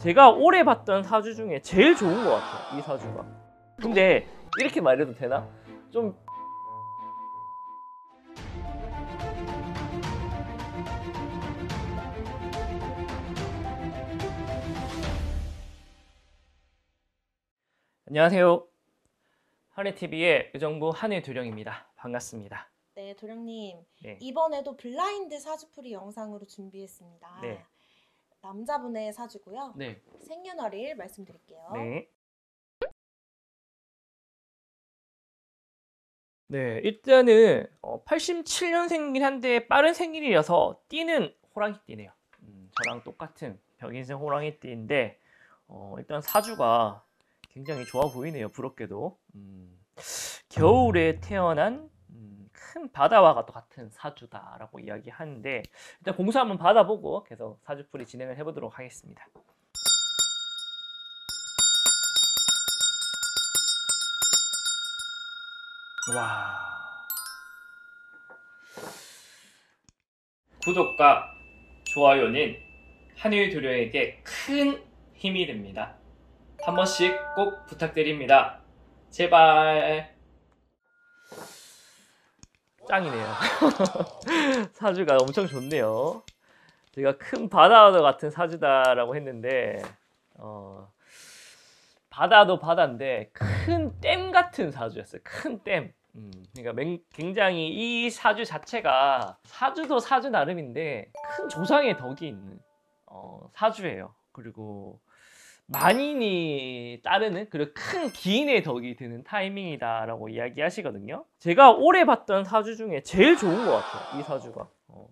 제가 올해 봤던 사주 중에 제일 좋은 것 같아요 이 사주가 근데 이렇게 말해도 되나? 좀 안녕하세요 한해TV의 의정부 한해두령입니다 반갑습니다 네 도령님 네. 이번에도 블라인드 사주풀이 영상으로 준비했습니다 네. 남자분의 사주고요. 네. 생년월일 말씀드릴게요. 네. 네, 일단은 어, 87년생이긴 한데 빠른 생일이어서 띠는 호랑이띠네요. 음, 저랑 똑같은 벽인생 호랑이띠인데 어, 일단 사주가 굉장히 좋아 보이네요. 부럽게도 음, 겨울에 음. 태어난 음, 큰 바다와 같은 사주다라고 이야기하는데 일단 공수 한번 받아보고 계속 사주풀이 진행을 해보도록 하겠습니다. 와 구독과 좋아요는 한일 도료에게 큰 힘이 됩니다. 한 번씩 꼭 부탁드립니다. 제발. 짱이네요. 사주가 엄청 좋네요. 제가 큰 바다와 같은 사주다라고 했는데 어, 바다도 바다인데 큰 댐 같은 사주였어요. 큰 댐. 음, 그러니까 굉장히 이 사주 자체가 사주도 사주 나름인데 큰 조상의 덕이 있는 어, 사주예요. 그리고 만인이 따르는 그런 큰 기인의 덕이 드는 타이밍이다라고 이야기하시거든요. 제가 올해 봤던 사주 중에 제일 좋은 것 같아요. 이 사주가. 어.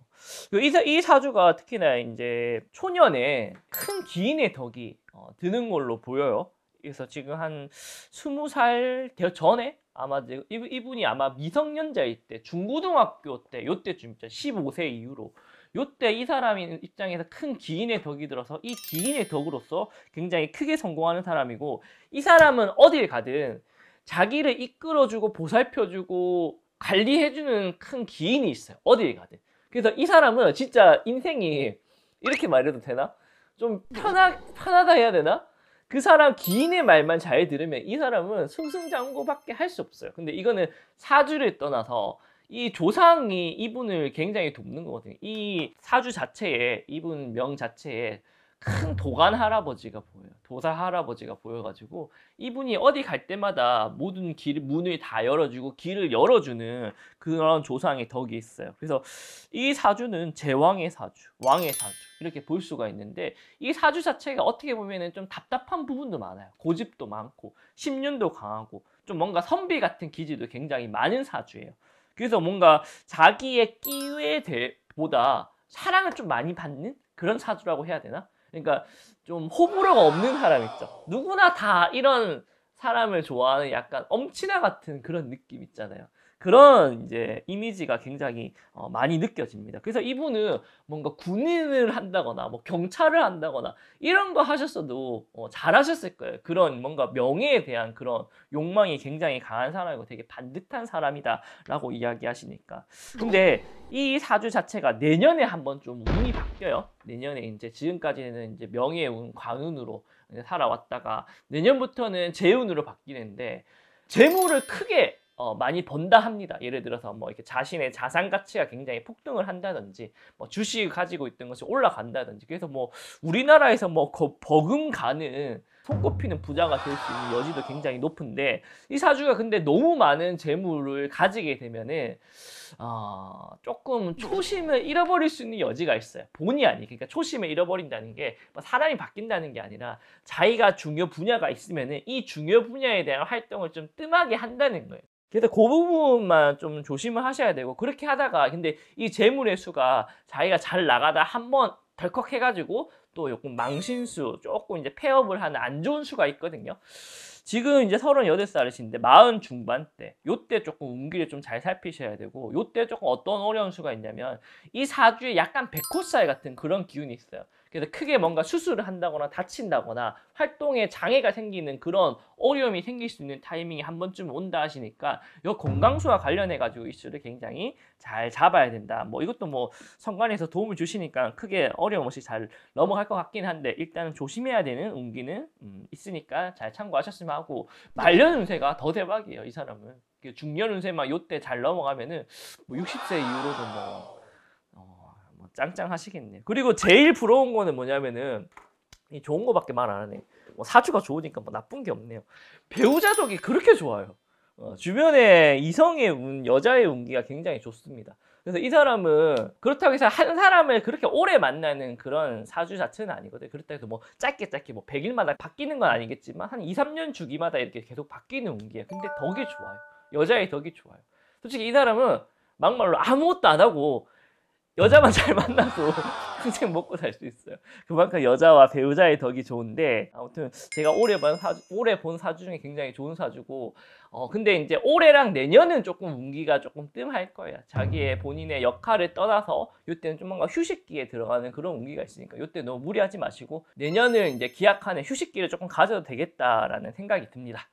그 이, 이 사주가 특히나 이제 초년에 큰 기인의 덕이 어, 드는 걸로 보여요. 그래서 지금 한 스무 살 전에 아마 이분이 아마 미성년자일 때 중고등학교 때 요때쯤 15세 이후로 요때 이 사람의 입장에서 큰 기인의 덕이 들어서 이 기인의 덕으로서 굉장히 크게 성공하는 사람이고 이 사람은 어딜 가든 자기를 이끌어주고 보살펴주고 관리해주는 큰 기인이 있어요. 어딜 가든. 그래서 이 사람은 진짜 인생이 이렇게 말해도 되나? 좀 편하, 편하다 해야 되나? 그 사람 기인의 말만 잘 들으면 이 사람은 승승장구밖에 할 수 없어요. 근데 이거는 사주를 떠나서 이 조상이 이분을 굉장히 돕는 거거든요. 이 사주 자체에 이분 명 자체에 큰 도간 할아버지가 보여요. 도사 할아버지가 보여가지고 이분이 어디 갈 때마다 모든 길 문을 다 열어주고 길을 열어주는 그런 조상의 덕이 있어요. 그래서 이 사주는 제왕의 사주, 왕의 사주 이렇게 볼 수가 있는데 이 사주 자체가 어떻게 보면은 좀 답답한 부분도 많아요. 고집도 많고 십륜도 강하고 좀 뭔가 선비 같은 기질도 굉장히 많은 사주예요. 그래서 뭔가 자기의 끼에 대, 보다 사랑을 좀 많이 받는 그런 사주라고 해야 되나? 그러니까 좀 호불호가 없는 사람 있죠. 누구나 다 이런 사람을 좋아하는 약간 엄친아 같은 그런 느낌 있잖아요. 그런 이제 이미지가 굉장히 어, 많이 느껴집니다. 그래서 이분은 뭔가 군인을 한다거나 뭐 경찰을 한다거나 이런 거 하셨어도 어, 잘하셨을 거예요. 그런 뭔가 명예에 대한 그런 욕망이 굉장히 강한 사람이고 되게 반듯한 사람이다라고 이야기하시니까. 근데 이 사주 자체가 내년에 한번 좀 운이 바뀌어요. 내년에 이제 지금까지는 이제 명예의 운, 관운으로 살아왔다가 내년부터는 재운으로 바뀌는데 재물을 크게 어, 많이 번다 합니다. 예를 들어서 뭐 이렇게 자신의 자산 가치가 굉장히 폭등을 한다든지 뭐 주식 가지고 있던 것이 올라간다든지 그래서 뭐 우리나라에서 뭐 거, 버금가는 손꼽히는 부자가 될 수 있는 여지도 굉장히 높은데 이 사주가 근데 너무 많은 재물을 가지게 되면은 어, 조금 초심을 잃어버릴 수 있는 여지가 있어요. 본의 아니 그러니까 초심을 잃어버린다는 게 뭐 사람이 바뀐다는 게 아니라 자기가 중요 분야가 있으면은 이 중요 분야에 대한 활동을 좀 뜸하게 한다는 거예요. 그 근데 그 부분만 좀 조심을 하셔야 되고 그렇게 하다가 근데 이 재물의 수가 자기가 잘 나가다 한 번 덜컥 해가지고 또요금 망신수 조금 이제 폐업을 하는 안 좋은 수가 있거든요. 지금 이제 38살이신데 40 중반대 요때 조금 운기를 좀 잘 살피셔야 되고 요때 조금 어떤 어려운 수가 있냐면 이 사주에 약간 백호살 같은 그런 기운이 있어요. 그래서 크게 뭔가 수술을 한다거나 다친다거나 활동에 장애가 생기는 그런 어려움이 생길 수 있는 타이밍이 한 번쯤 온다 하시니까 이 건강수와 관련해 가지고 이슈를 굉장히 잘 잡아야 된다. 뭐 이것도 뭐 성관에서 도움을 주시니까 크게 어려움 없이 잘 넘어갈 것 같긴 한데 일단은 조심해야 되는 운기는 음 있으니까 잘 참고하셨으면 하고 말년 운세가 더 대박이에요. 이 사람은 그 중년 운세만 요때 잘 넘어가면은 뭐 60세 이후로도 뭐 짱짱하시겠네요. 그리고 제일 부러운 거는 뭐냐면은 이 좋은 거밖에 말 안 하네. 뭐 사주가 좋으니까 뭐 나쁜 게 없네요. 배우자덕이 그렇게 좋아요. 어, 주변에 이성의 운, 여자의 운기가 굉장히 좋습니다. 그래서 이 사람은 그렇다고 해서 한 사람을 그렇게 오래 만나는 그런 사주 자체는 아니거든요. 그렇다고 해서 뭐 짧게 짧게 뭐 100일마다 바뀌는 건 아니겠지만 한 2, 3년 주기마다 이렇게 계속 바뀌는 운기예요. 근데 덕이 좋아요. 여자의 덕이 좋아요. 솔직히 이 사람은 막말로 아무것도 안 하고 여자만 잘 만나도 평생 먹고 살 수 있어요. 그만큼 여자와 배우자의 덕이 좋은데 아무튼 제가 올해 본 사주, 올해 본 사주 중에 굉장히 좋은 사주고 어 근데 이제 올해랑 내년은 조금 운기가 조금 뜸할 거예요. 자기의 본인의 역할을 떠나서 이때는 좀 뭔가 휴식기에 들어가는 그런 운기가 있으니까 이때 너무 무리하지 마시고 내년은 이제 기약하는 휴식기를 조금 가져도 되겠다라는 생각이 듭니다.